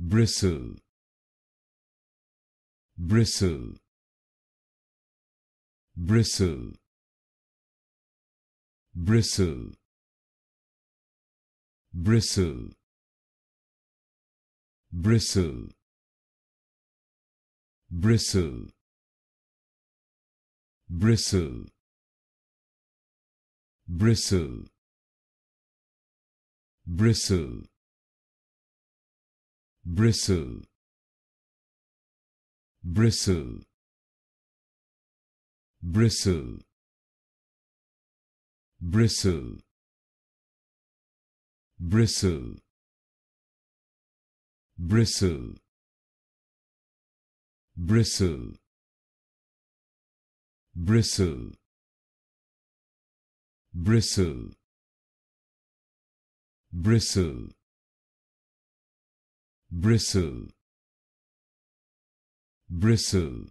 bristle bristle bristle bristle bristle bristle bristle bristle bristle bristle bristle bristle bristle bristle bristle bristle bristle bristle bristle bristle bristle bristle